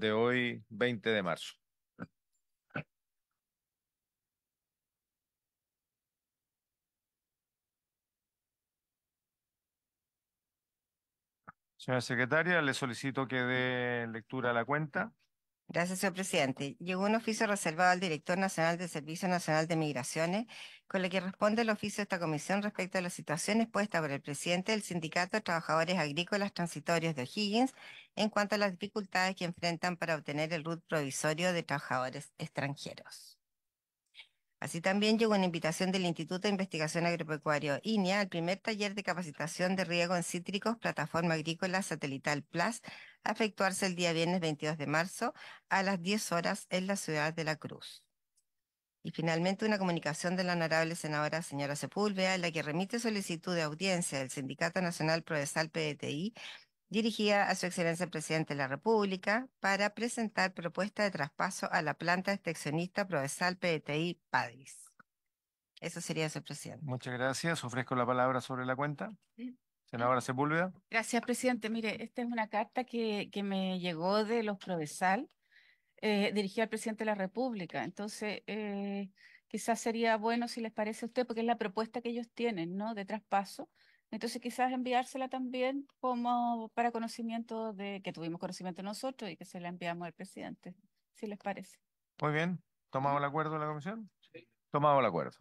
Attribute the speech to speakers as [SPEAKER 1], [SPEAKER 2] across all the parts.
[SPEAKER 1] de hoy, 20 de marzo. Señora secretaria, le solicito que dé lectura a la cuenta.
[SPEAKER 2] Gracias, señor presidente. Llegó un oficio reservado al director nacional del Servicio Nacional de Migraciones, con el que responde el oficio de esta comisión respecto a la situación expuesta por el presidente del Sindicato de Trabajadores Agrícolas Transitorios de O'Higgins en cuanto a las dificultades que enfrentan para obtener el RUT provisorio de trabajadores extranjeros. Así también llegó una invitación del Instituto de Investigación Agropecuario INEA al primer taller de capacitación de riego en cítricos, plataforma agrícola satelital Plus, a efectuarse el día viernes 22 de marzo a las 10 horas en la ciudad de La Cruz. Y finalmente una comunicación de la honorable senadora señora Sepúlveda en la que remite solicitud de audiencia del Sindicato Nacional Prodesal PDTI dirigida a su excelencia el presidente de la República para presentar propuesta de traspaso a la planta excepcionista Provesal PDTI Padis. Eso sería su presidente.
[SPEAKER 1] Muchas gracias. Ofrezco la palabra sobre la cuenta. Senadora ah. Sepúlveda.
[SPEAKER 3] Gracias, presidente. Mire, esta es una carta que, me llegó de los Provesal, eh, dirigida al presidente de la República. Entonces, eh, quizás sería bueno, si les parece a usted, porque es la propuesta que ellos tienen, ¿no? De traspaso entonces quizás enviársela también como para conocimiento de que tuvimos conocimiento nosotros y que se la enviamos al presidente, si les parece.
[SPEAKER 1] Muy bien, ¿tomado ¿Mm? el acuerdo de la comisión? Sí. Tomado el acuerdo.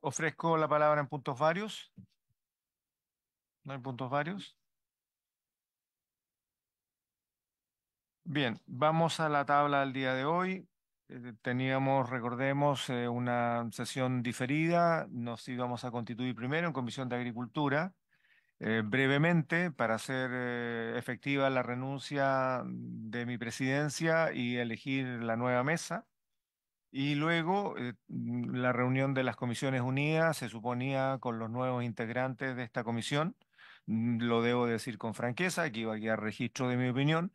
[SPEAKER 1] Ofrezco la palabra en puntos varios. ¿No hay puntos varios? Bien, vamos a la tabla del día de hoy. Eh, teníamos, recordemos, eh, una sesión diferida, nos íbamos a constituir primero en Comisión de Agricultura, eh, brevemente, para hacer efectiva la renuncia de mi presidencia y elegir la nueva mesa. Y luego la reunión de las comisiones unidas se suponía con los nuevos integrantes de esta comisión. Lo debo decir con franqueza, aquí va a quedar registro de mi opinión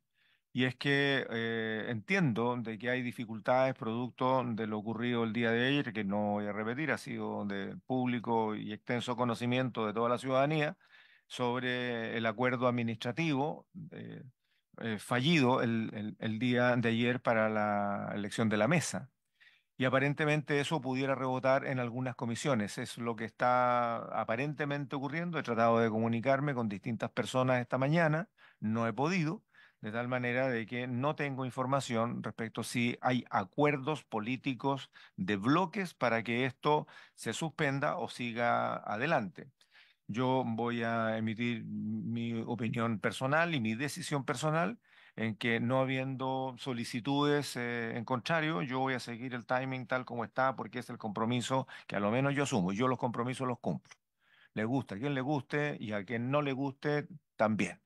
[SPEAKER 1] y es que eh, entiendo de que hay dificultades producto de lo ocurrido el día de ayer, que no voy a repetir, ha sido de público y extenso conocimiento de toda la ciudadanía sobre el acuerdo administrativo eh, eh, fallido el, día de ayer para la elección de la mesa. Y aparentemente eso pudiera rebotar en algunas comisiones. Es lo que está aparentemente ocurriendo. He tratado de comunicarme con distintas personas esta mañana, no he podido de tal manera de que no tengo información respecto si hay acuerdos políticos de bloques para que esto se suspenda o siga adelante. Yo voy a emitir mi opinión personal y mi decisión personal en que no habiendo solicitudes eh, en contrario, yo voy a seguir el timing tal como está porque es el compromiso que a lo menos yo asumo. Yo los compromisos los cumplo. Le gusta a quien le guste y a quien no le guste también.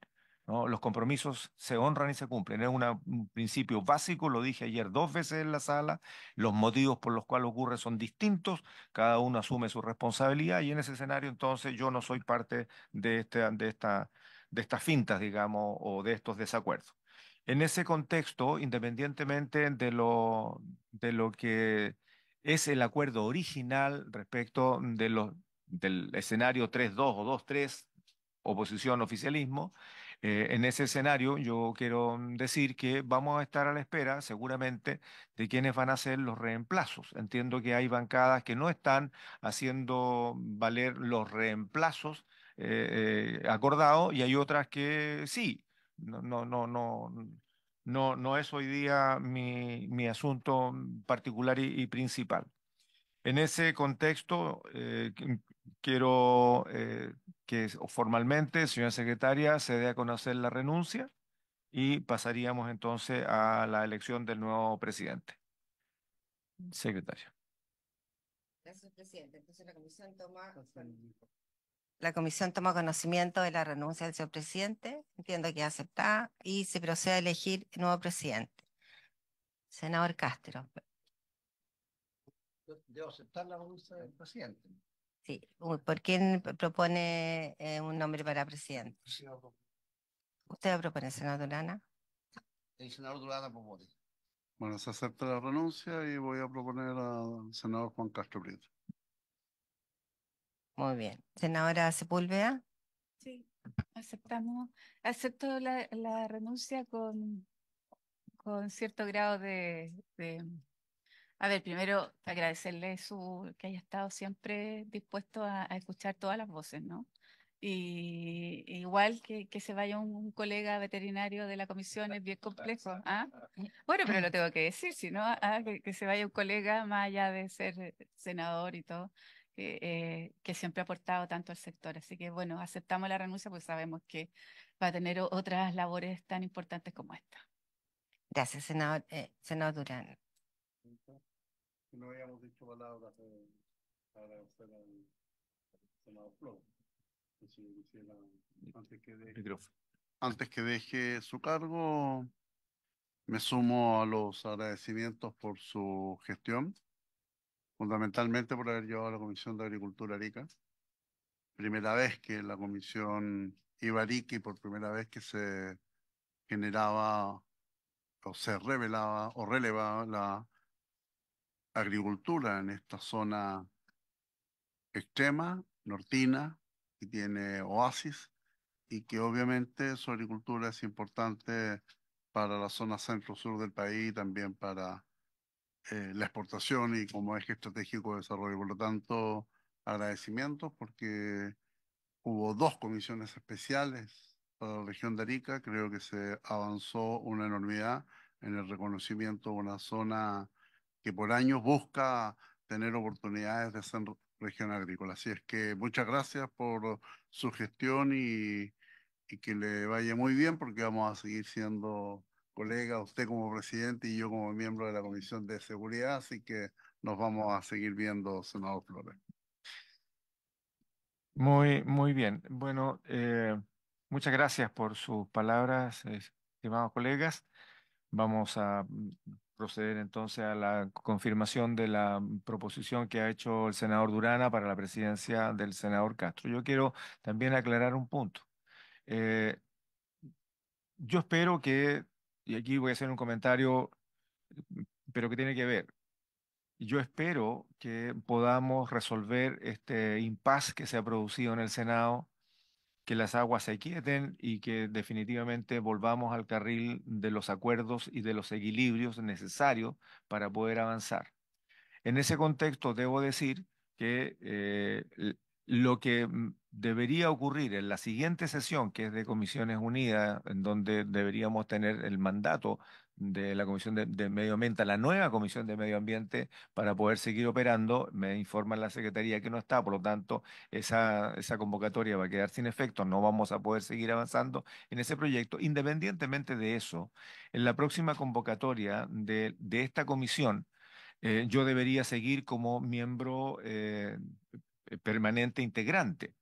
[SPEAKER 1] Los compromisos se honran y se cumplen. Es un principio básico, lo dije ayer dos veces en la sala. Los motivos por los cuales ocurre son distintos, cada uno asume su responsabilidad y en ese escenario entonces yo no soy parte de, este, de, esta, de estas fintas, digamos, o de estos desacuerdos. En ese contexto, independientemente de lo, de lo que es el acuerdo original respecto de del escenario 3-2 o 2-3, oposición, oficialismo. Eh, en ese escenario yo quiero mm, decir que vamos a estar a la espera seguramente de quienes van a hacer los reemplazos. Entiendo que hay bancadas que no están haciendo valer los reemplazos eh, eh, acordados y hay otras que sí. No, no, no, no. No, no es hoy día mi, mi asunto particular y, principal. En ese contexto, eh, quiero eh, que formalmente, señora secretaria, se dé a conocer la renuncia y pasaríamos entonces a la elección del nuevo presidente.
[SPEAKER 2] Secretaria. Gracias, presidente. Entonces la comisión toma... La comisión toma conocimiento de la renuncia del señor presidente, entiendo que acepta, y se procede a elegir el nuevo presidente. Senador Castro.
[SPEAKER 4] Debo aceptar la renuncia del presidente.
[SPEAKER 2] Sí. ¿Por quién propone eh, un nombre para presidente? ¿Usted propone, senador Durana? El
[SPEAKER 4] senador Durana propone.
[SPEAKER 5] Bueno, se acepta la renuncia y voy a proponer al senador Juan Castro Brito.
[SPEAKER 2] Muy bien. Senadora Sepúlveda.
[SPEAKER 3] Sí, aceptamos. Acepto la, la renuncia con, con cierto grado de, de a ver, primero agradecerle su, que haya estado siempre dispuesto a, escuchar todas las voces, ¿no? Y e igual que, que se vaya un, colega veterinario de la comisión es bien complejo. ¿ah? Bueno, pero lo tengo que decir, si no, ah, que, se vaya un colega más allá de ser senador y todo, que eh, que siempre ha aportado tanto al sector. Así que bueno, aceptamos la renuncia porque sabemos que va a tener otras
[SPEAKER 2] labores tan importantes como esta. Gracias, senador, eh, senador Durán
[SPEAKER 5] no habíamos dicho palabras eh, para Flow. Antes que, deje, su cargo, me sumo a los agradecimientos por su gestión, fundamentalmente por haber llevado a la Comisión de Agricultura Arica. Primera vez que la Comisión iba a y por primera vez que se generaba o se revelaba o relevaba la agricultura en esta zona extrema, nortina, que tiene oasis y que obviamente su agricultura es importante para la zona centro-sur del país y también para eh, la exportación y como eje estratégico de desarrollo. Por lo tanto, agradecimientos porque hubo dos comisiones especiales para la región de Arica. Creo que se avanzó una enormidad en el reconocimiento de una zona que por años busca tener oportunidades de ser región agrícola. Así es que muchas gracias por su gestión y, y, que le vaya muy bien porque vamos a seguir siendo colegas, usted como presidente y yo como miembro de la Comisión de Seguridad, así que nos vamos a seguir viendo, senador Flores.
[SPEAKER 1] Muy, muy bien. Bueno, eh, muchas gracias por sus palabras, estimados colegas. Vamos a proceder entonces a la confirmación de la proposición que ha hecho el senador Durana para la presidencia del senador Castro. Yo quiero también aclarar un punto. Eh, yo espero que, y aquí voy a hacer un comentario, pero que tiene que ver. Yo espero que podamos resolver este impasse que se ha producido en el Senado que las aguas se quieten y que definitivamente volvamos al carril de los acuerdos y de los equilibrios necesarios para poder avanzar. En ese contexto, debo decir que eh, lo que mm, debería ocurrir en la siguiente sesión, que es de Comisiones Unidas, en donde deberíamos tener el mandato de la Comisión de, Medio Ambiente la nueva Comisión de Medio Ambiente para poder seguir operando. Me informa la Secretaría que no está, por lo tanto, esa, convocatoria va a quedar sin efecto, no vamos a poder seguir avanzando en ese proyecto. Independientemente de eso, en la próxima convocatoria de, esta comisión, eh, yo debería seguir como miembro eh, permanente integrante.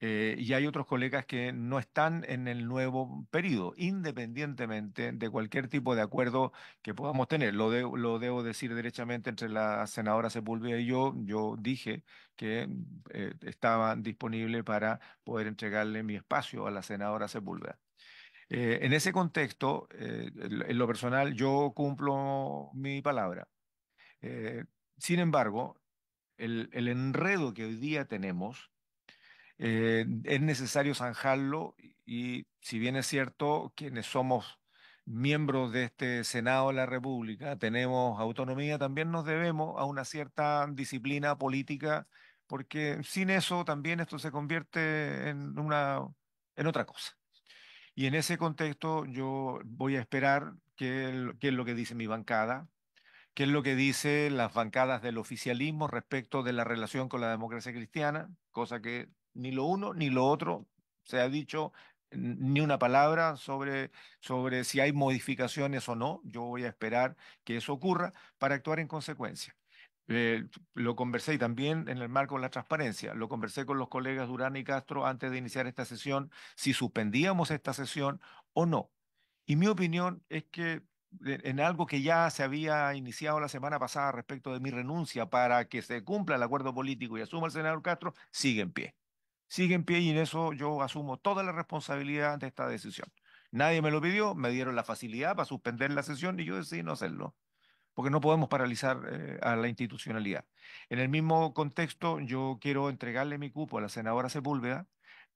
[SPEAKER 1] Eh, y hay otros colegas que no están en el nuevo periodo, independientemente de cualquier tipo de acuerdo que podamos tener. Lo, debo decir derechamente entre la senadora Sepúlveda y yo. Yo dije que eh, estaba disponible para poder entregarle mi espacio a la senadora Sepúlveda. Eh, en ese contexto, en lo personal, yo cumplo mi palabra. sin embargo, el, el enredo que hoy día tenemos eh, es necesario zanjarlo y, si bien es cierto, quienes somos miembros de este Senado de la República tenemos autonomía, también nos debemos a una cierta disciplina política, porque sin eso también esto se convierte en, una, en otra cosa. Y en ese contexto yo voy a esperar qué es lo que dice mi bancada, qué es lo que dicen las bancadas del oficialismo respecto de la relación con la democracia cristiana, cosa que ni lo uno ni lo otro se ha dicho ni una palabra sobre, sobre si hay modificaciones o no. Yo voy a esperar que eso ocurra para actuar en consecuencia. Eh, lo conversé también en el marco de la transparencia, lo conversé con los colegas Durán y Castro antes de iniciar esta sesión, si suspendíamos esta sesión o no. Y mi opinión es que eh, en algo que ya se había iniciado la semana pasada respecto de mi renuncia para que se cumpla el acuerdo político y asuma el senador Castro, sigue en pie sigue en pie y en eso yo asumo toda la responsabilidad de esta decisión. Nadie me lo pidió, me dieron la facilidad para suspender la sesión y yo decidí no hacerlo, porque no podemos paralizar eh, a la institucionalidad. En el mismo contexto, yo quiero entregarle mi cupo a la senadora Sepúlveda,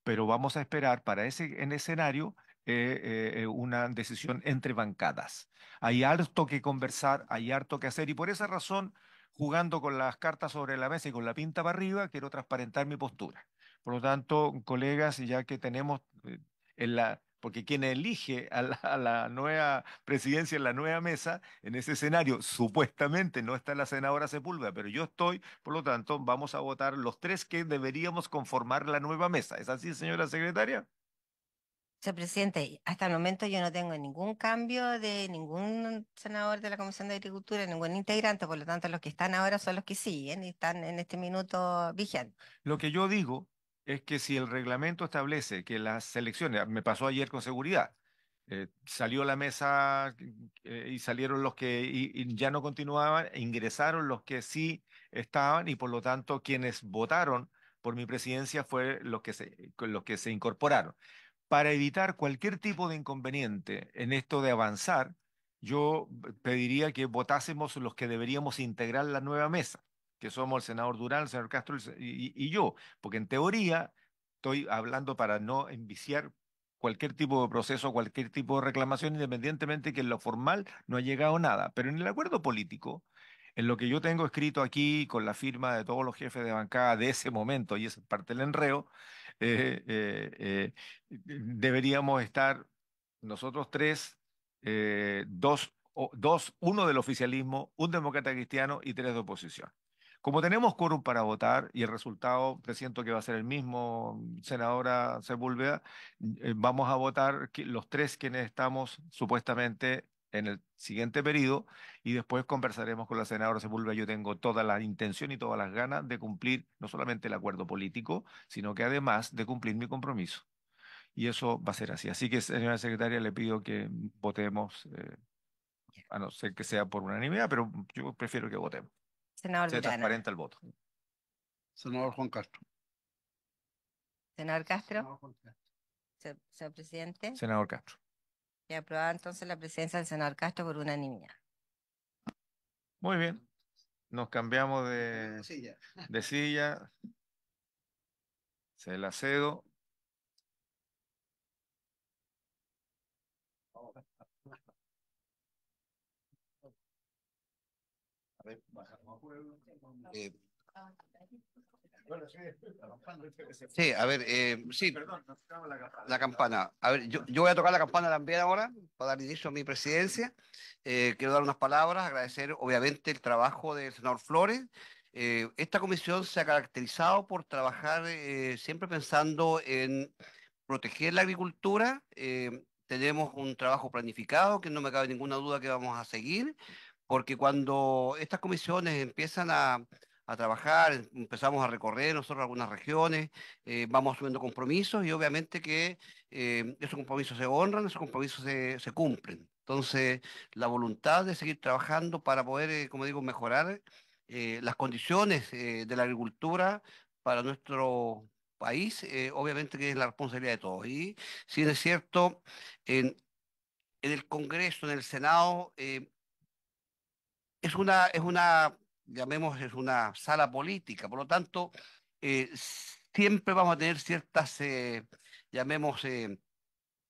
[SPEAKER 1] pero vamos a esperar para ese escenario eh, eh, una decisión entre bancadas. Hay harto que conversar, hay harto que hacer y por esa razón, jugando con las cartas sobre la mesa y con la pinta para arriba, quiero transparentar mi postura. Por lo tanto, colegas, ya que tenemos eh, en la, porque quien elige a la, nueva presidencia, en la nueva mesa, en ese escenario, supuestamente no está la senadora Sepúlveda, pero yo estoy, por lo tanto, vamos a votar los tres que deberíamos conformar la nueva mesa. ¿Es así, señora secretaria?
[SPEAKER 2] Señor presidente, hasta el momento yo no tengo ningún cambio de ningún senador de la Comisión de Agricultura, ningún integrante, por lo tanto los que están ahora son los que siguen y están en este minuto vigente.
[SPEAKER 1] Lo que yo digo es que si el reglamento establece que las elecciones, ah, me pasó ayer con seguridad, eh, salió la mesa eh, y salieron los que ya no continuaban, ingresaron los que sí estaban y por lo tanto quienes votaron por mi presidencia fue los que se incorporaron. Para evitar cualquier tipo de inconveniente en esto de avanzar, yo pediría que votásemos los que deberíamos integrar la nueva mesa que somos el senador Durán, el senador Castro y, yo, porque en teoría estoy hablando para no enviciar cualquier tipo de proceso, cualquier tipo de reclamación, independientemente que en lo formal no ha llegado nada. Pero en el acuerdo político, en lo que yo tengo escrito aquí con la firma de todos los jefes de bancada de ese momento, y es parte del enreo, eh, eh, eh, deberíamos estar nosotros tres, dos, dos, uno del oficialismo, un demócrata cristiano y tres de oposición. Como tenemos quórum para votar y el resultado siento que va a ser el mismo, mm, senadora Sepúlveda, mm, eh, vamos a votar los tres quienes estamos supuestamente en el siguiente periodo y después conversaremos con la senadora Sepúlveda. Yo tengo toda la intención y todas las ganas de cumplir no solamente el acuerdo político, sino que además de cumplir mi compromiso. Y eso va a ser así. Así que, señora secretaria, le pido que mm, votemos, eh, a no ser que sea por unanimidad, pero yo prefiero que
[SPEAKER 5] votemos. Senador Se transparente el voto. Senador Juan Castro.
[SPEAKER 2] Senador Castro. Castro. Señor presidente. Senador Castro. Y aprobada entonces la presencia del senador Castro por unanimidad.
[SPEAKER 1] Muy bien. Nos cambiamos de, de silla. Se la cedo.
[SPEAKER 4] sí, a ver, eh, sí, la campana. A ver, yo, voy a tocar la campana también ahora para dar inicio a mi presidencia. Eh, quiero dar unas palabras, agradecer obviamente el trabajo del senador Flores. Eh, esta comisión se ha caracterizado por trabajar eh, siempre pensando en proteger la agricultura. tenemos un trabajo planificado que no me cabe ninguna duda que vamos a seguir porque cuando estas comisiones empiezan a, a trabajar, em, empezamos a recorrer nosotros algunas regiones, eh, vamos asumiendo compromisos y obviamente que eh, esos compromisos se honran, esos compromisos se, cumplen. Entonces, la voluntad de seguir trabajando para poder, eh, como digo, mejorar las condiciones de la agricultura para nuestro país, obviamente que es la responsabilidad de todos. Y si es cierto, en, en el Congreso, en el Senado, es una, es una, llamemos, es una sala política, por lo tanto, eh, siempre vamos a tener ciertas, eh, llamemos, eh,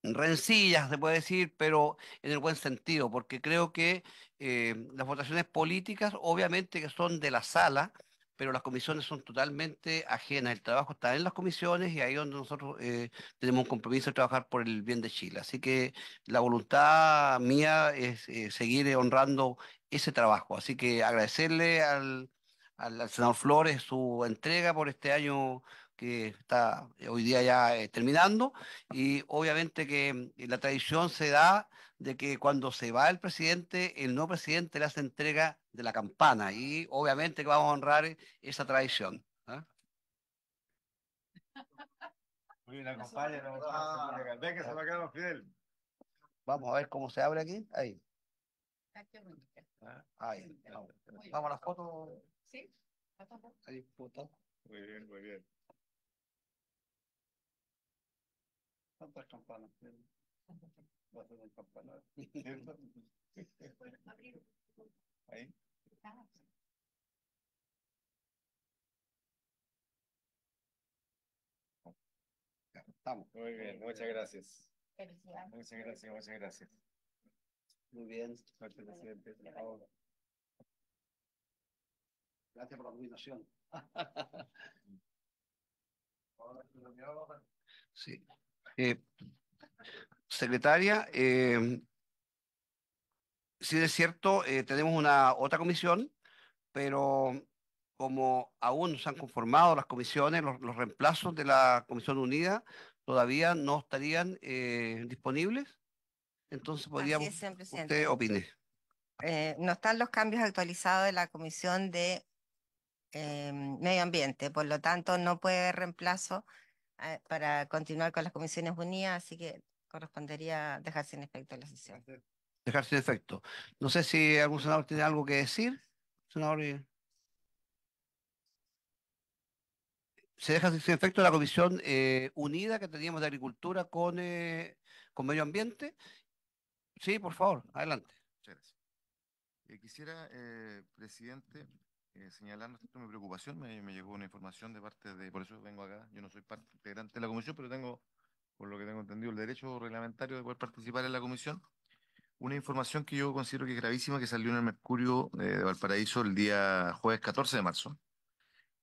[SPEAKER 4] rencillas, se puede decir, pero en el buen sentido, porque creo que las votaciones políticas, obviamente que son de la sala, pero las comisiones son totalmente ajenas. El trabajo está en las comisiones y ahí donde nosotros tenemos un compromiso de trabajar por el bien de Chile. Así que la voluntad mía es seguir honrando ese trabajo. Así que agradecerle al, al, senador Flores su entrega por este año que está hoy día ya eh, terminando y obviamente que eh, la tradición se da de que cuando se va el presidente, el no presidente le hace entrega de la campana y obviamente que vamos a honrar eh, esa tradición.
[SPEAKER 2] ¿ah?
[SPEAKER 1] Muy bien,
[SPEAKER 4] Vamos a ver cómo se abre aquí. Ahí. Ah, ahí. Vamos. a Sí, Ahí, foto. Muy bien, muy bien. ¿Cuántas campanas
[SPEAKER 5] Ahí.
[SPEAKER 4] Ah, estamos. Muy bien, muchas gracias. Felicidades. Muchas gracias, muchas gracias. Muy bien, suerte, presidente. Gracias por la invitación. Sí. Eh, secretaria, eh, sí es cierto, eh, tenemos una otra comisión, pero como aún no se han conformado las comisiones, los, los reemplazos de la Comisión Unida todavía no estarían eh, disponibles. Entonces podríamos es,
[SPEAKER 2] usted opine. Eh, no están los cambios actualizados de la Comisión de em, Medio Ambiente, por lo tanto no puede haber reemplazo eh, para continuar con las comisiones unidas, así que correspondería dejar sin efecto la sesión.
[SPEAKER 4] Dejar sin efecto. No sé si algún senador tiene algo que decir. Senador. Eh. Se deja sin efecto la comisión eh, unida que teníamos de agricultura con, con medio ambiente Sí, por favor, adelante.
[SPEAKER 6] Muchas gracias. Eh, quisiera, eh, presidente, eh, señalar mi preocupación. Me, me, llegó una información de parte de, por eso vengo acá. Yo no soy parte integrante de la comisión, pero tengo, por lo que tengo entendido, el derecho reglamentario de poder participar en la comisión. Una información que yo considero que es gravísima, que salió en el Mercurio de Valparaíso el día jueves 14 de marzo,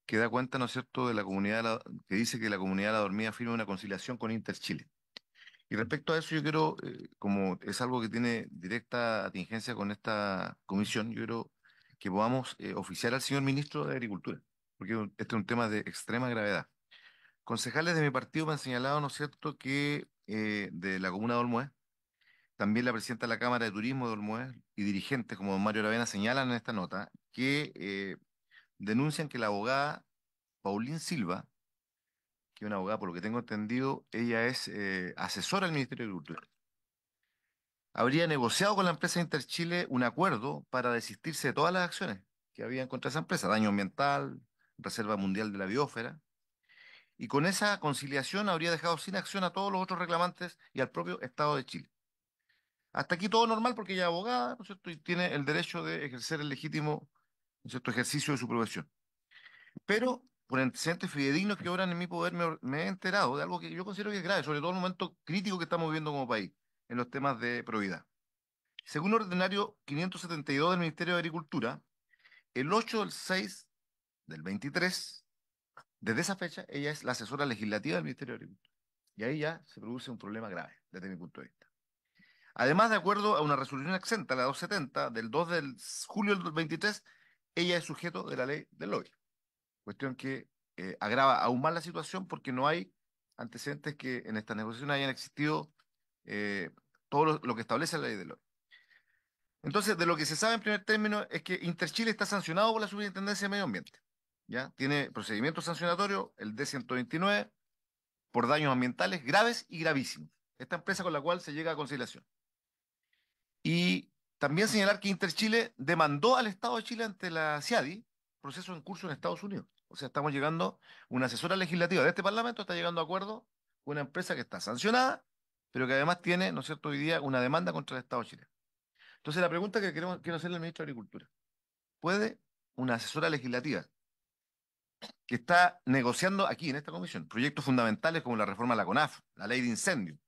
[SPEAKER 6] que da cuenta, ¿no es cierto?, de la comunidad, que dice que la comunidad de la dormida firma una conciliación con Interchile. Y respecto a eso, yo quiero, eh, como es algo que tiene directa atingencia con esta comisión, yo creo que podamos eh, oficiar al señor ministro de Agricultura, porque este es un tema de extrema gravedad. Concejales de mi partido me han señalado, ¿no es cierto?, que eh, de la comuna de Olmué, también la presidenta de la Cámara de Turismo de Olmué y dirigentes como don Mario Aravena señalan en esta nota que denuncian que la abogada Paulín Silva que es una abogada, por lo que tengo entendido, ella es eh, asesora del Ministerio de Agricultura, habría negociado con la empresa Interchile un acuerdo para desistirse de todas las acciones que habían contra esa empresa, daño ambiental, Reserva Mundial de la Biosfera, y con esa conciliación habría dejado sin acción a todos los otros reclamantes y al propio Estado de Chile. Hasta aquí todo normal porque ella es abogada, ¿no es cierto? Y tiene el derecho de ejercer el legítimo, cierto?, ejercicio de su profesión. Pero por antecedentes fidedignos que obran en mi poder, me, he enterado de algo que yo considero que es grave, sobre todo en el momento crítico que estamos viviendo como país en los temas de probidad. Según el ordinario 572 del Ministerio de Agricultura, el 8 del 6 del 23, desde esa fecha, ella es la asesora legislativa del Ministerio de Agricultura. Y ahí ya se produce un problema grave, desde mi punto de vista. Además, de acuerdo a una resolución exenta, la 270, del 2 del julio del 23, ella es sujeto de la ley del lobby. Cuestión que eh, agrava aún más la situación porque no hay antecedentes que en estas negociaciones hayan existido eh, todo lo, que establece la ley de hoy Entonces, de lo que se sabe en primer término es que Interchile está sancionado por la Superintendencia de Medio Ambiente. ¿ya? Tiene procedimiento sancionatorio, el D129, por daños ambientales graves y gravísimos. Esta empresa con la cual se llega a conciliación. Y también señalar que Interchile demandó al Estado de Chile ante la CIADI, proceso en curso en Estados Unidos. O sea, estamos llegando, una asesora legislativa de este Parlamento está llegando a acuerdo con una empresa que está sancionada, pero que además tiene, ¿no es cierto?, hoy día una demanda contra el Estado chileno. Entonces, la pregunta que queremos, quiero hacerle al ministro de Agricultura, ¿puede una asesora legislativa que está negociando aquí en esta comisión proyectos fundamentales como la reforma a la CONAF, la ley de incendio,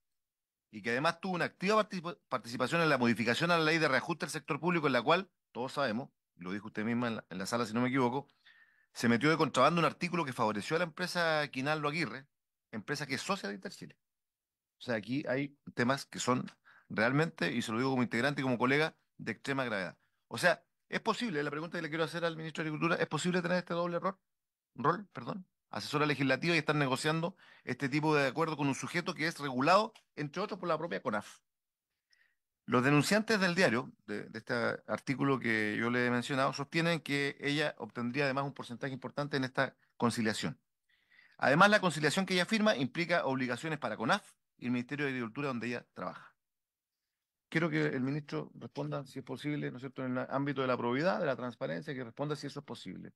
[SPEAKER 6] y que además tuvo una activa participación en la modificación a la ley de reajuste del sector público, en la cual, todos sabemos, lo dijo usted misma en la sala si no me equivoco, se metió de contrabando un artículo que favoreció a la empresa Quinaldo Aguirre, empresa que es socia de Interchile. O sea, aquí hay temas que son realmente, y se lo digo como integrante y como colega, de extrema gravedad. O sea, ¿es posible, la pregunta que le quiero hacer al ministro de Agricultura, ¿es posible tener este doble error? rol, perdón, asesora legislativa y estar negociando este tipo de acuerdo con un sujeto que es regulado, entre otros, por la propia CONAF. Los denunciantes del diario, de, este artículo que yo le he mencionado, sostienen que ella obtendría además un porcentaje importante en esta conciliación. Además, la conciliación que ella firma implica obligaciones para CONAF y el Ministerio de Agricultura donde ella trabaja. Quiero que el ministro responda, si es posible, ¿no es cierto?, en el ámbito de la probidad, de la transparencia, que responda si eso es posible.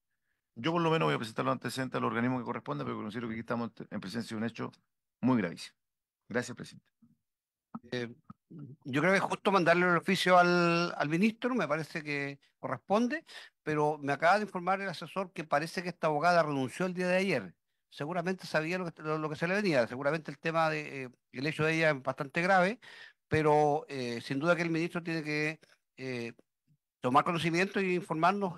[SPEAKER 6] Yo por lo menos voy a presentar los antecedentes al organismo que corresponde, pero considero que aquí estamos en presencia
[SPEAKER 4] de un hecho muy gravísimo. Gracias, presidente. Eh, yo creo que es justo mandarle el oficio al, ministro, me parece que corresponde, pero me acaba de informar el asesor que parece que esta abogada renunció el día de ayer. Seguramente sabía lo que, se le venía, seguramente el tema de eh, el hecho de ella es bastante grave, pero eh, sin duda que el ministro tiene que eh, tomar conocimiento y informarnos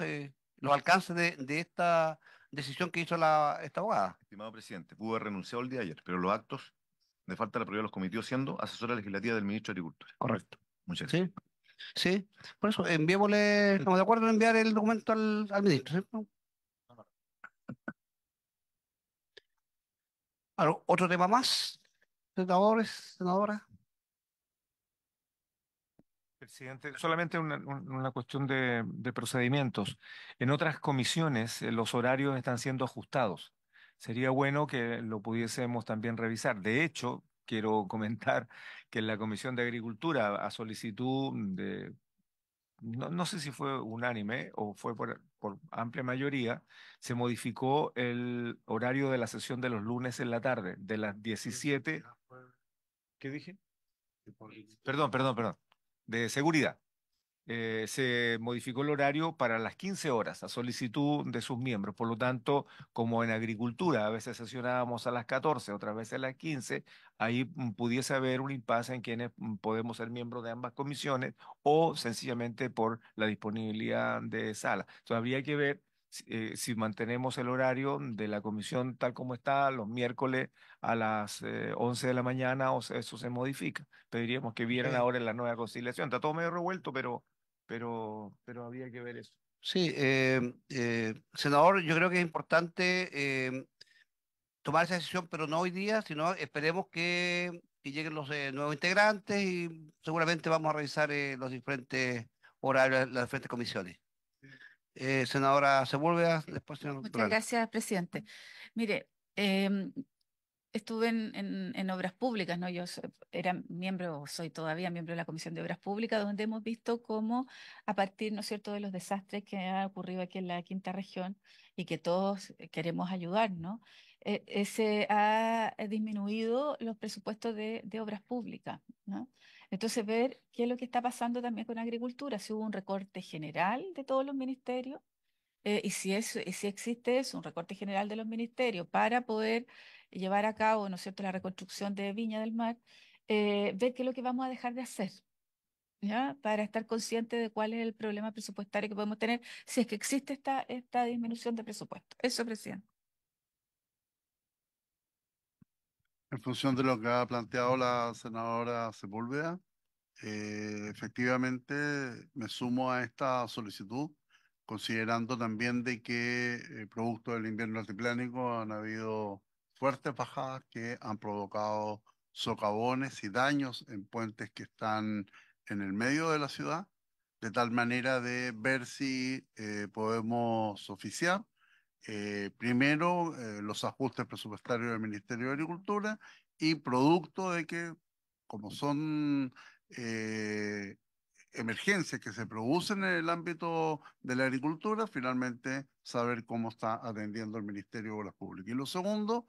[SPEAKER 4] los alcances de, esta decisión que hizo la, esta abogada.
[SPEAKER 6] Estimado presidente, pudo haber el día de ayer, pero los actos de falta la prioridad de los comités, siendo asesora legislativa del ministro de Agricultura.
[SPEAKER 4] Correcto. Muchas gracias. Sí, Por eso, enviémosle, estamos de acuerdo en enviar el documento al, ministro, ¿Otro tema más? Senadores, senadora.
[SPEAKER 1] Presidente, solamente una, cuestión de, de, procedimientos. En otras comisiones eh, los horarios están siendo ajustados sería bueno que lo pudiésemos también revisar. De hecho, quiero comentar que en la Comisión de Agricultura, a solicitud de, no, sé si fue unánime o fue por, por amplia mayoría, se modificó el horario de la sesión de los lunes en la tarde, de las 17. ¿Qué dije? Perdón, perdón, perdón. De seguridad. Eh, se modificó el horario para las 15 horas a solicitud de sus miembros. Por lo tanto, como en agricultura, a veces sesionábamos a las 14, otras veces a las 15, ahí mm, pudiese haber un impasse en quienes mm, podemos ser miembros de ambas comisiones o sencillamente por la disponibilidad de sala. Entonces, habría que ver si eh, mantenemos el horario de la comisión tal como está, los miércoles a las 11 eh, de la mañana, o si eso se modifica. Pediríamos que vieran ahora en la nueva conciliación. Está todo medio revuelto, pero pero, pero había que ver eso.
[SPEAKER 4] Sí, eh, eh, senador, yo creo que es importante eh, tomar esa decisión, pero no hoy día, sino esperemos que, lleguen los nuevos integrantes y seguramente vamos a revisar los diferentes horarios, las diferentes comisiones. senadora vuelve después señor Muchas gracias,
[SPEAKER 3] presidente. Mire, em, estuve en, en, obras públicas, ¿no? Yo era miembro, soy todavía miembro de la Comisión de Obras Públicas, donde hemos visto cómo, a partir, ¿no es cierto?, de los desastres que han ocurrido aquí en la quinta región y que todos eh, queremos ayudar, ¿no? Eh, eh, se ha disminuido los presupuestos de, de obras públicas, ¿no? Entonces, ver qué es lo que está pasando también con agricultura, si hubo un recorte general de todos los ministerios, eh, y si, es, si existe eso, un recorte general de los ministerios para poder llevar a cabo, ¿no es cierto?, la reconstrucción de Viña del Mar, eh, ver qué es lo que vamos a dejar de hacer. ¿Ya? para estar consciente de cuál es el problema presupuestario que podemos tener si es que existe esta, esta disminución de presupuesto. Eso, presidente.
[SPEAKER 5] En función de lo que ha planteado la senadora Sepúlveda, eh, efectivamente me sumo a esta solicitud, considerando también de que eh, producto del invierno altiplánico han habido fuertes bajadas que han provocado socavones y daños en puentes que están en el medio de la ciudad, de tal manera de ver si eh, podemos oficiar eh, primero eh, los ajustes presupuestarios del Ministerio de Agricultura y producto de que, como son emergencias que se producen en el ámbito de la agricultura, finalmente saber cómo está atendiendo el Ministerio de Obras Públicas. Y lo segundo,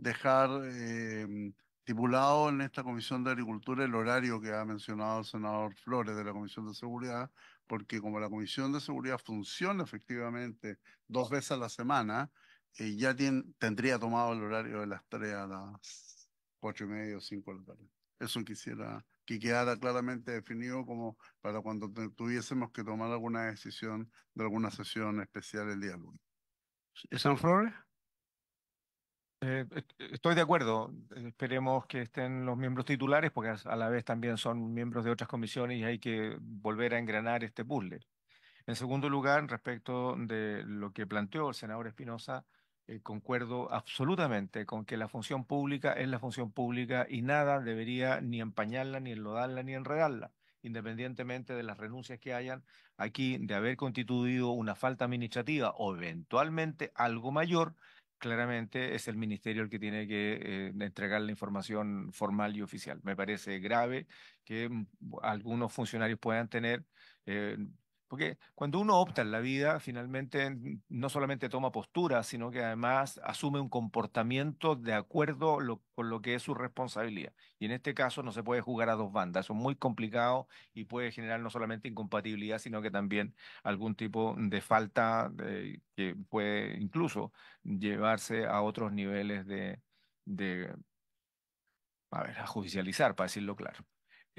[SPEAKER 5] dejar eh, en esta Comisión de Agricultura el horario que ha mencionado el senador Flores de la Comisión de Seguridad, porque como la Comisión de Seguridad funciona efectivamente dos veces a la semana, eh, ya tiene, tendría tomado el horario de las 3 a las cuatro y media o de la tarde. Eso quisiera que quedara claramente definido como para cuando tuviésemos que tomar alguna decisión de alguna sesión especial el día lunes.
[SPEAKER 4] ¿San Flores? Eh, estoy de
[SPEAKER 1] acuerdo. Esperemos que estén los miembros titulares, porque a la vez también son miembros de otras comisiones y hay que volver a engranar este puzzle. En segundo lugar, respecto de lo que planteó el senador Espinosa, eh, concuerdo absolutamente con que la función pública es la función pública y nada debería ni empañarla, ni enlodarla, ni enredarla independientemente de las renuncias que hayan aquí, de haber constituido una falta administrativa o eventualmente algo mayor, claramente es el ministerio el que tiene que eh, entregar la información formal y oficial. Me parece grave que mm, algunos funcionarios puedan tener eh, porque cuando uno opta en la vida, finalmente no solamente toma postura, sino que además asume un comportamiento de acuerdo con lo que es su responsabilidad. Y en este caso no se puede jugar a dos bandas, es muy complicado y puede generar no solamente incompatibilidad, sino que también algún tipo de falta que puede incluso llevarse a otros niveles de, de a ver, a judicializar, para decirlo claro.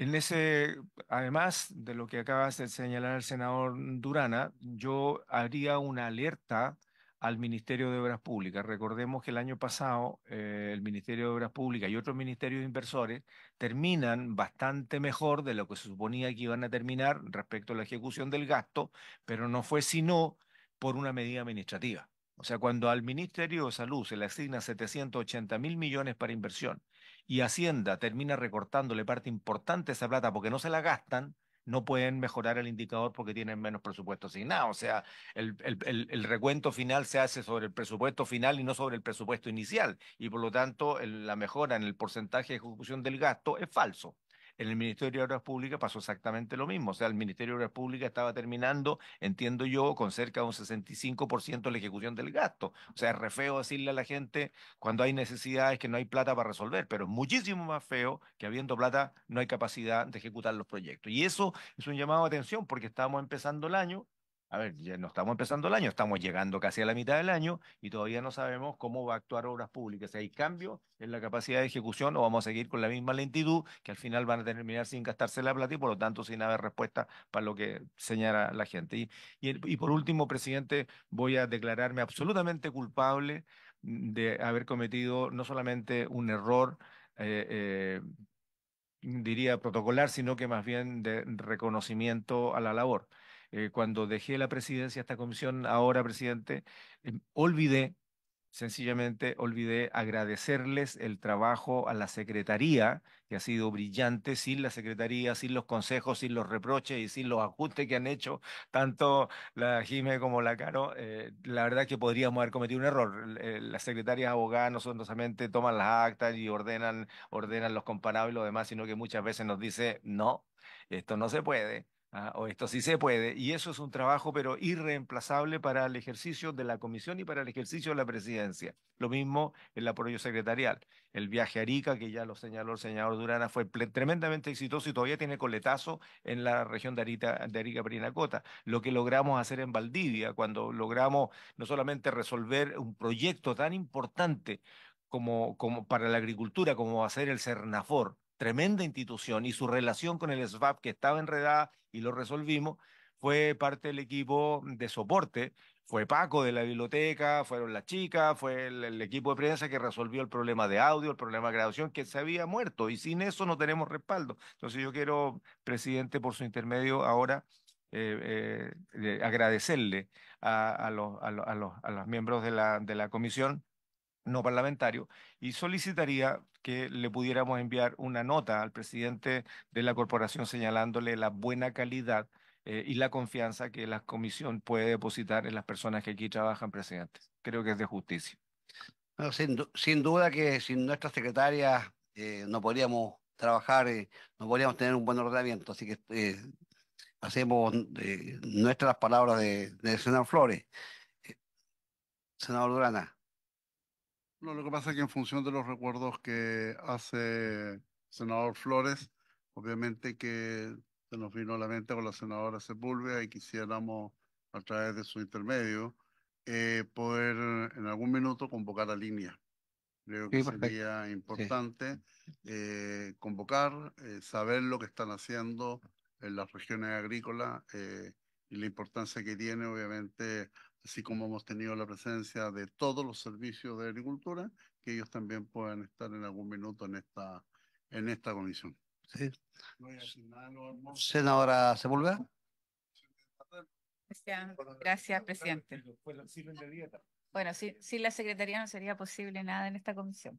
[SPEAKER 1] En ese, además de lo que acaba de señalar el senador Durana, yo haría una alerta al Ministerio de Obras Públicas. Recordemos que el año pasado eh, el Ministerio de Obras Públicas y otros ministerios inversores terminan bastante mejor de lo que se suponía que iban a terminar respecto a la ejecución del gasto, pero no fue sino por una medida administrativa. O sea, cuando al Ministerio de Salud se le asigna 780 mil millones para inversión y Hacienda termina recortándole parte importante de esa plata porque no se la gastan, no pueden mejorar el indicador porque tienen menos presupuesto asignado. O sea, el, recuento final se hace sobre el presupuesto final y no sobre el presupuesto inicial. Y por lo tanto, la mejora en el porcentaje de ejecución del gasto es falso en el Ministerio de Obras Públicas pasó exactamente lo mismo. O sea, el Ministerio de Obras Públicas estaba terminando, entiendo yo, con cerca de un 65% la ejecución del gasto. O sea, es re feo decirle a la gente cuando hay necesidades que no hay plata para resolver, pero es muchísimo más feo que habiendo plata no hay capacidad de ejecutar los proyectos. Y eso es un llamado de atención porque estamos empezando el año a ver, ya no estamos empezando el año, estamos llegando casi a la mitad del año y todavía no sabemos cómo va a actuar obras públicas. Si hay cambio en la capacidad de ejecución o vamos a seguir con la misma lentitud que al final van a terminar sin gastarse la plata y por lo tanto sin haber respuesta para lo que señala la gente. Y, por último, presidente, voy a declararme absolutamente culpable de haber cometido no solamente un error, eh, eh, diría protocolar, sino que más bien de reconocimiento a la labor. Eh, cuando dejé la presidencia de esta comisión, ahora presidente, em, olvidé, sencillamente olvidé agradecerles el trabajo a la Secretaría, que ha sido brillante, sin la Secretaría, sin los consejos, sin los reproches y sin los ajustes que han hecho tanto la Jime como la Caro. Eh, la verdad es que podríamos haber cometido un error. Eh, las secretarias abogadas no solamente toman las actas y ordenan, ordenan los comparables y lo demás, sino que muchas veces nos dice, no, esto no se puede Ah, o esto sí se puede. Y eso es un trabajo, pero irreemplazable para el ejercicio de la comisión y para el ejercicio de la presidencia. Lo mismo el apoyo secretarial. El viaje a Arica, que ya lo señaló el señor Durana, fue tremendamente exitoso y todavía tiene coletazo en la región de, Arica Perinacota, Lo que logramos hacer en Valdivia, cuando logramos no solamente resolver un proyecto tan importante como, como para la agricultura, como va a ser el Cernafor, tremenda institución y su relación con el SVAP que estaba enredada y lo resolvimos, fue parte del equipo de soporte, fue Paco de la biblioteca, fueron las chicas, fue el, equipo de prensa que resolvió el problema de audio, el problema de graduación, que se había muerto y sin eso no tenemos respaldo. Entonces yo quiero, presidente, por su intermedio ahora eh, eh, agradecerle a, los, miembros de la, de la comisión no parlamentario, y solicitaría que le pudiéramos enviar una nota al presidente de la corporación señalándole la buena calidad eh, y la confianza que la comisión puede depositar en las personas que aquí
[SPEAKER 4] trabajan, presidente. Creo que es de justicia. sin, duda que sin nuestra secretaria eh, no podríamos trabajar, eh, no podríamos tener un buen ordenamiento, así que eh, hacemos nuestras palabras de, de senador Flores. senador Durana.
[SPEAKER 5] No, lo que pasa es que en función de los recuerdos que hace senador Flores, obviamente que se nos vino a la mente con la senadora Sepúlveda y quisiéramos, a través de su intermedio, eh, poder en algún minuto convocar a línea. Creo que sería importante eh, convocar, eh, saber lo que están haciendo en las regiones agrícolas y la importancia que tiene, obviamente, así como hemos tenido la presencia de todos los servicios de agricultura, que ellos también puedan estar en algún minuto en esta, en esta comisión. ¿Sí?
[SPEAKER 4] Senadora ¿se
[SPEAKER 3] Gracias, gracias, presidente. Bueno, sin, la Secretaría no sería posible nada en esta comisión.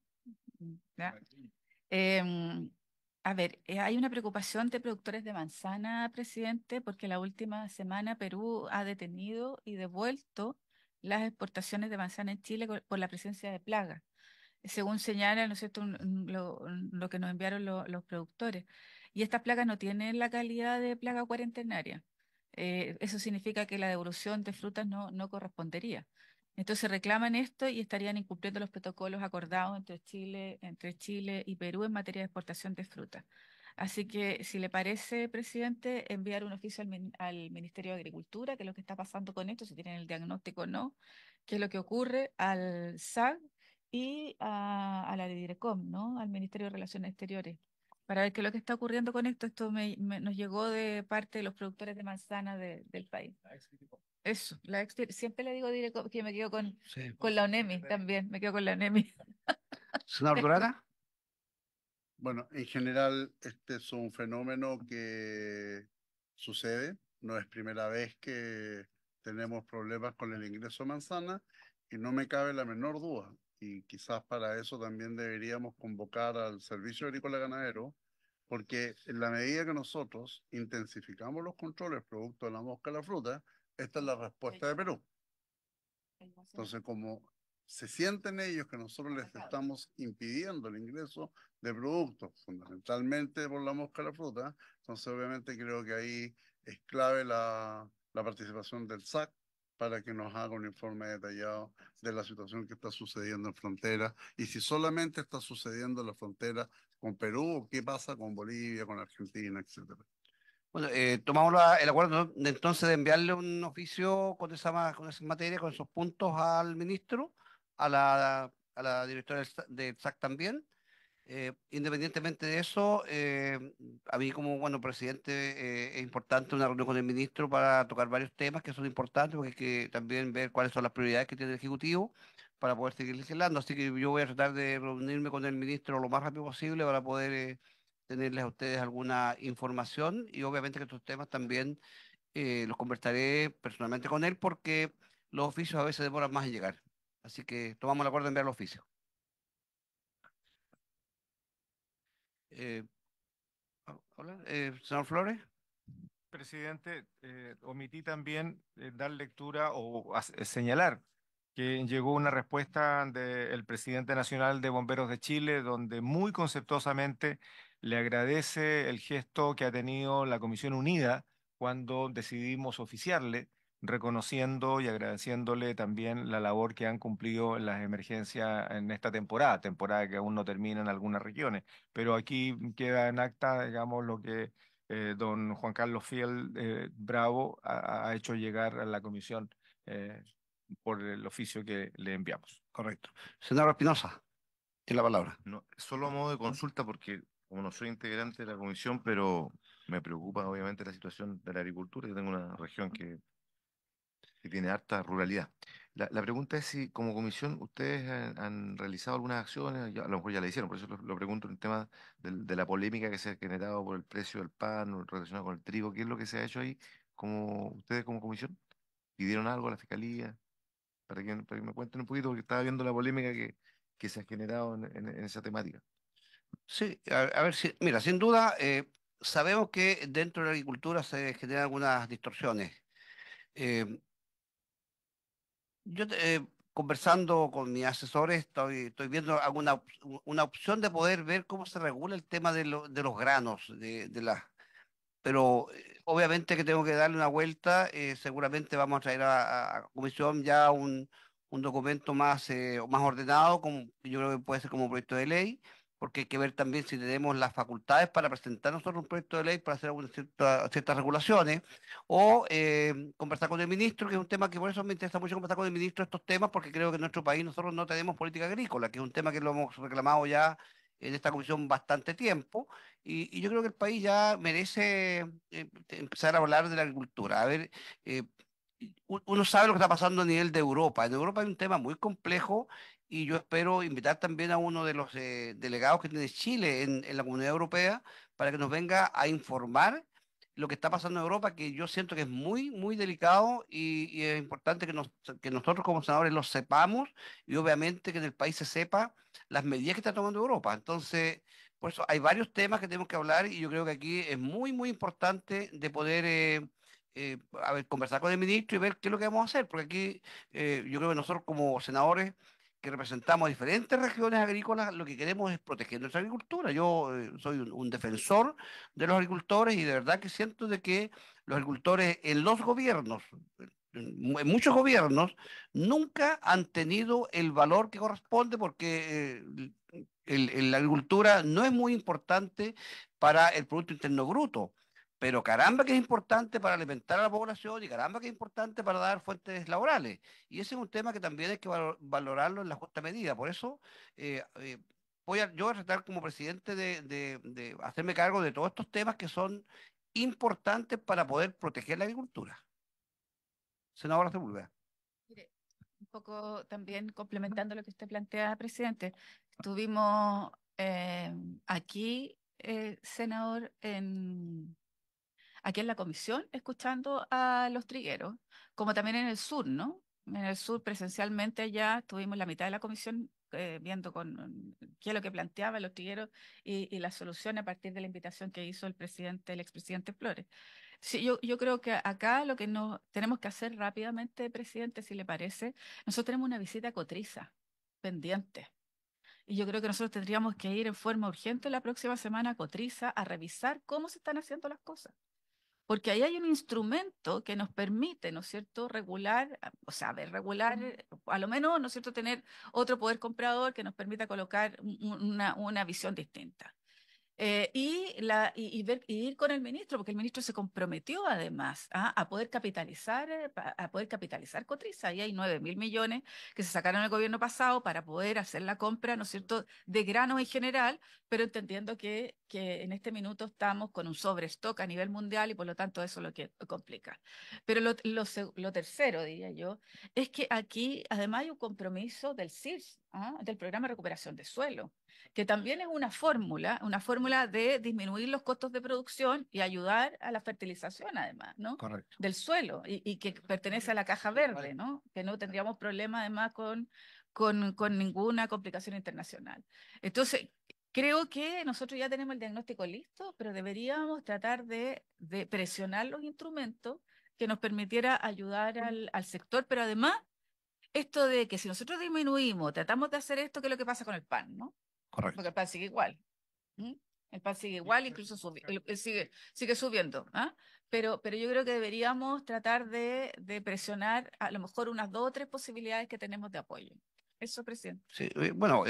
[SPEAKER 3] Eh, a ver, eh, hay una preocupación de productores de manzana, presidente, porque la última semana Perú ha detenido y devuelto las exportaciones de manzana en Chile por la presencia de plagas, según señala ¿no Lo, que nos enviaron los productores. Y estas plagas no tienen la calidad de plaga cuarentenaria. Eh, eso significa que la devolución de frutas no, no correspondería. Entonces reclaman esto y estarían incumpliendo los protocolos acordados entre Chile, entre Chile y Perú en materia de exportación de frutas. Así que, si le parece, presidente, enviar un oficio al, Ministerio de Agricultura, que es lo que está pasando con esto, si tienen el diagnóstico o no, qué es lo que ocurre, al SAG y a, la DIRECOM, ¿no? al Ministerio de Relaciones Exteriores, para ver qué es lo que está ocurriendo con esto. Esto me, nos llegó de parte de los productores de manzana del país. Eso, la siempre le digo que me quedo con, pues, con la ONEMI eh, también, me quedo con la ONEMI
[SPEAKER 5] una Dorada? Bueno, en general este es un fenómeno que sucede, no es primera vez que tenemos problemas con el ingreso a manzana y no me cabe la menor duda, y quizás para eso también deberíamos convocar al Servicio Agrícola Ganadero, porque en la medida que nosotros intensificamos los controles producto de la mosca y la fruta, esta es la respuesta de Perú. Entonces, como se sienten ellos que nosotros les estamos impidiendo el ingreso de productos, fundamentalmente por la mosca de la fruta, entonces obviamente creo que ahí es clave la, la participación del SAC para que nos haga un informe detallado de la situación que está sucediendo en frontera y si solamente está sucediendo en la frontera con Perú, qué pasa con Bolivia, con Argentina, etcétera.
[SPEAKER 4] Bueno, eh, tomamos el acuerdo de entonces de enviarle un oficio con esa, materia, con esos puntos al ministro, a la, directora del SAC también. Eh, independientemente de eso, eh, a mí como bueno, presidente es importante una reunión con el ministro para tocar varios temas que son importantes, porque hay que también ver cuáles son las prioridades que tiene el Ejecutivo para poder seguir legislando. Así que yo voy a tratar de reunirme con el ministro lo más rápido posible para poder tenerles a ustedes alguna información y obviamente que estos temas también eh, los conversaré personalmente con él porque los oficios a veces demoran más en llegar. Así que tomamos la acuerdo de enviar los oficios. Eh, ah, hola, eh, señor Flores.
[SPEAKER 1] Presidente, eh, omití también eh, dar lectura o eh, señalar que llegó una respuesta del presidente nacional de Bomberos de Chile, donde muy conceptuosamente le agradece el gesto que ha tenido la Comisión Unida cuando decidimos oficiarle, reconociendo y agradeciéndole también la labor que han cumplido en las emergencias en esta temporada, temporada que aún no termina en algunas regiones. Pero aquí queda en acta, digamos, lo que eh, don Juan Carlos Fiel eh, Bravo ha, hecho llegar a la Comisión eh, por el oficio que le enviamos.
[SPEAKER 4] Correcto. Senadora Espinosa, tiene la palabra. No,
[SPEAKER 6] solo a modo de consulta, porque como no soy integrante de la comisión, pero me preocupa obviamente la situación de la agricultura. que tengo una región que, que tiene harta ruralidad. La, pregunta es si como comisión ustedes han, realizado algunas acciones, a lo mejor ya la hicieron, por eso lo, pregunto en el tema de, la polémica que se ha generado por el precio del pan relacionado con el trigo. ¿Qué es lo que se ha hecho ahí? Como, ¿Ustedes como comisión pidieron algo a la fiscalía? Para que, me cuenten un poquito, porque estaba viendo la polémica que, se ha generado en esa temática.
[SPEAKER 4] Sí, a, ver si, mira, sin duda, eh, sabemos que dentro de la agricultura se generan algunas distorsiones. Eh, yo eh, conversando con mis asesores, estoy, estoy viendo alguna una opción de poder ver cómo se regula el tema de, los de los granos, de, de pero eh, obviamente que tengo que darle una vuelta. Eh, seguramente vamos a traer a, a comisión ya un, un documento más, eh, más ordenado, como yo creo que puede ser como proyecto de ley, porque hay que ver también si tenemos las facultades para presentar nosotros un proyecto de ley para hacer ciertas regulaciones, o em, conversar con el ministro, que es un tema que por eso me interesa mucho conversar con el ministro estos temas, porque creo que en nuestro país nosotros no tenemos política agrícola, que es un tema que lo hemos reclamado ya en esta comisión bastante tiempo, y, yo creo que el país ya merece em, empezar a hablar de la agricultura. A ver, eh, uno sabe lo que está pasando a nivel de Europa. En Europa hay un tema muy complejo y yo espero invitar también a uno de los eh, delegados que tiene Chile en, en, la comunidad europea para que nos venga a informar lo que está pasando en Europa, que yo siento que es muy, muy delicado y, es importante que, nosotros como senadores lo sepamos y obviamente que en el país se sepa las medidas que está tomando Europa. Entonces, por eso hay varios temas que tenemos que hablar y yo creo que aquí es muy, muy importante de poder... Eh, eh, conversar con el ministro y ver qué es lo que vamos a hacer, porque aquí yo creo que nosotros como senadores que representamos diferentes regiones agrícolas, lo que queremos es proteger nuestra agricultura. Yo eh, soy un, defensor de los agricultores y de verdad que siento de que los agricultores en los gobiernos, en, muchos gobiernos, nunca han tenido el valor que corresponde porque eh, la agricultura no es muy importante para el Producto Interno Bruto pero caramba que es importante para alimentar a la población y caramba que es importante para dar fuentes laborales. Y ese es un tema que también hay que valorarlo en la justa medida. Por eso eh, eh, voy a, yo voy a tratar como presidente de, hacerme cargo de todos estos temas que son importantes para poder proteger la agricultura. Senadora Sepúlveda.
[SPEAKER 2] Mire,
[SPEAKER 3] un poco también complementando lo que usted plantea, presidente. Estuvimos eh, aquí, senador, en aquí en la comisión escuchando a los trigueros, como también en el sur, ¿no? En el sur presencialmente ya tuvimos la mitad de la comisión eh, viendo con mm, qué es lo que planteaban los trigueros y, la solución a partir de la invitación que hizo el presidente, el expresidente Flores. Sí, yo, creo que acá lo que tenemos que hacer rápidamente, presidente, si le parece, nosotros tenemos una visita a Cotriza pendiente. Y yo creo que nosotros tendríamos que ir en forma urgente la próxima semana a Cotriza a revisar cómo se están haciendo las cosas porque ahí hay un instrumento que nos permite, ¿no es cierto?, regular, ah, o sea, regular, eh, a lo menos, ¿no es cierto?, tener otro poder comprador que nos permita colocar una, una visión distinta. Eh, y, ir con el ministro, porque el ministro se comprometió además ¿ah? a, poder capitalizar, eh, a poder capitalizar Cotriza. Ahí hay 9 mil millones que se sacaron el gobierno pasado para poder hacer la compra, ¿no es cierto?, de granos en general, pero entendiendo que, que en este minuto estamos con un sobrestock a nivel mundial y por lo tanto eso es lo que complica. Pero lo, tercero, diría yo, es que aquí además hay un compromiso del CIRS, ¿ah? del Programa de Recuperación de Suelo que también es una fórmula, una fórmula de disminuir los costos de producción y ayudar a la fertilización, además, ¿no? Correcto. Del suelo, y, que pertenece a la caja verde, ¿no? Que no tendríamos problema, además, con, con, ninguna complicación internacional. Entonces, Creo que nosotros ya tenemos el diagnóstico listo, pero deberíamos tratar de, presionar los instrumentos que nos permitiera ayudar al, al, sector, pero además, esto de que si nosotros disminuimos, tratamos de hacer esto, ¿qué es lo que pasa con el pan? ¿no? Correcto. Porque el PAN sigue igual. El PAN sigue igual, incluso subi eh, sigue, sigue subiendo. ¿ah? Pero, pero yo creo que deberíamos tratar de, de, presionar a lo mejor unas dos o tres posibilidades que tenemos de apoyo. Eso, presidente.
[SPEAKER 4] Sí, eh, bueno,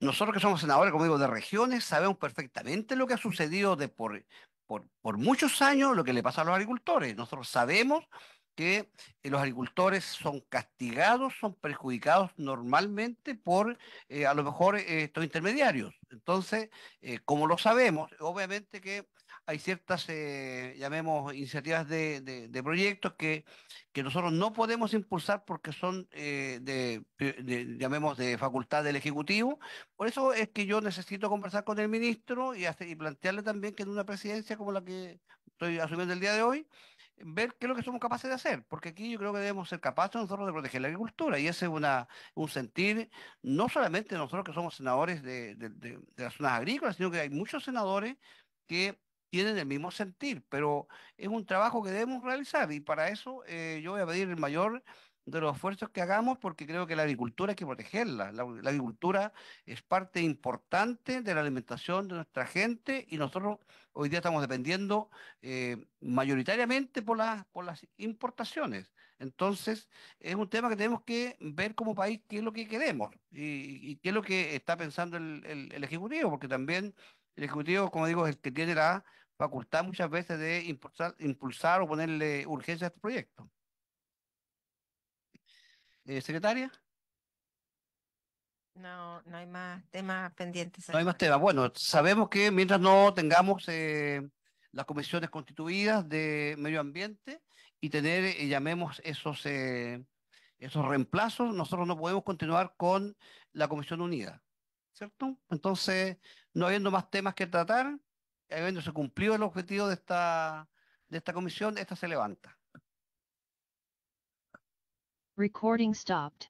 [SPEAKER 4] nosotros que somos senadores, como digo, de regiones, sabemos perfectamente lo que ha sucedido de por, por, por muchos años, lo que le pasa a los agricultores. Nosotros sabemos que eh, los agricultores son castigados, son perjudicados normalmente por eh, a lo mejor eh, estos intermediarios. Entonces, como lo sabemos, obviamente que hay ciertas, llamemos, iniciativas de, proyectos que, que, nosotros no podemos impulsar porque son de, llamemos, de facultad del Ejecutivo. Por eso es que yo necesito conversar con el ministro y, y plantearle también que en una presidencia como la que estoy asumiendo el día de hoy, ver qué es lo que somos capaces de hacer, porque aquí yo creo que debemos ser capaces nosotros de proteger la agricultura y ese es una, un sentir, no solamente nosotros que somos senadores de, las zonas agrícolas, sino que hay muchos senadores que tienen el mismo sentir, pero es un trabajo que debemos realizar y para eso eh, yo voy a pedir el mayor de los esfuerzos que hagamos porque creo que la agricultura hay que protegerla. La, agricultura es parte importante de la alimentación de nuestra gente y nosotros hoy día estamos dependiendo eh, mayoritariamente por, las por las importaciones. Entonces, es un tema que tenemos que ver como país qué es lo que queremos y, qué es lo que está pensando el, Ejecutivo, porque también el Ejecutivo, como digo, es el que tiene la facultad muchas veces de impulsar, impulsar o ponerle urgencia a este proyecto. Eh, secretaria.
[SPEAKER 2] No, no hay más temas pendientes. No hay más
[SPEAKER 4] temas. Bueno, sabemos que mientras no tengamos eh, las comisiones constituidas de medio ambiente y tener, eh, llamemos esos, esos reemplazos, nosotros no podemos continuar con la comisión unida, ¿cierto? Entonces, no habiendo más temas que tratar, se cumplido el objetivo de esta, de esta comisión, esta se levanta. Recording
[SPEAKER 2] stopped.